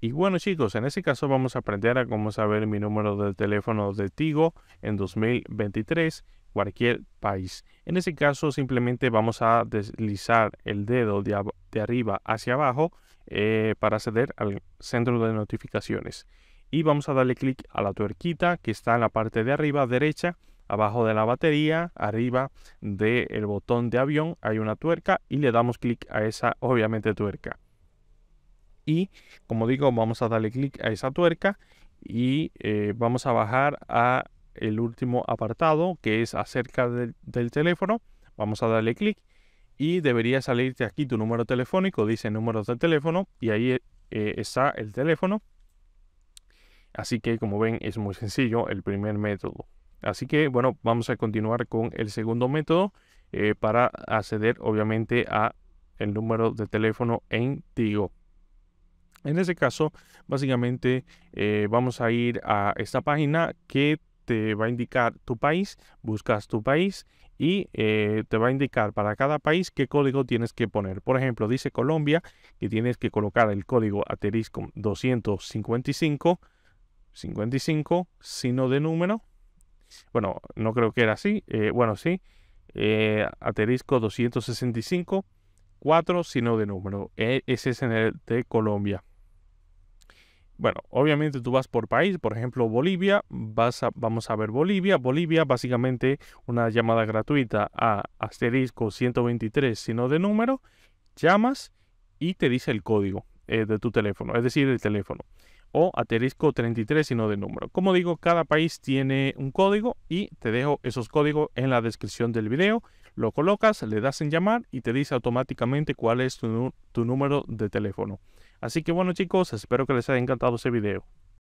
Y bueno chicos, en ese caso vamos a aprender a cómo saber mi número de teléfono de Tigo en 2023, cualquier país. En ese caso simplemente vamos a deslizar el dedo de, arriba hacia abajo eh, para acceder al centro de notificaciones. Y vamos a darle clic a la tuerquita que está en la parte de arriba derecha abajo de la batería, arriba del botón de avión, hay una tuerca y le damos clic a esa, obviamente, tuerca y como digo vamos a darle clic a esa tuerca y eh, vamos a bajar a el último apartado que es acerca del teléfono vamos a darle clic y debería salirte aquí tu número telefónico dice números de teléfono y ahí eh, está el teléfono así que como ven es muy sencillo el primer método así que bueno vamos a continuar con el segundo método eh, para acceder obviamente a el número de teléfono en Tigo en ese caso, básicamente eh, vamos a ir a esta página que te va a indicar tu país, buscas tu país y eh, te va a indicar para cada país qué código tienes que poner. Por ejemplo, dice Colombia que tienes que colocar el código aterisco 255, 55, sino de número. Bueno, no creo que era así. Eh, bueno, sí. aterisco 265, 4, sino de número. E, ese es en el de Colombia. Bueno, obviamente tú vas por país, por ejemplo Bolivia, vas vamos a ver Bolivia. Bolivia básicamente una llamada gratuita a asterisco 123, sino de número, llamas y te dice el código eh, de tu teléfono, es decir, el teléfono. O asterisco 33, sino de número. Como digo, cada país tiene un código y te dejo esos códigos en la descripción del video. Lo colocas, le das en llamar y te dice automáticamente cuál es tu número de teléfono. Así que bueno chicos, espero que les haya encantado ese video.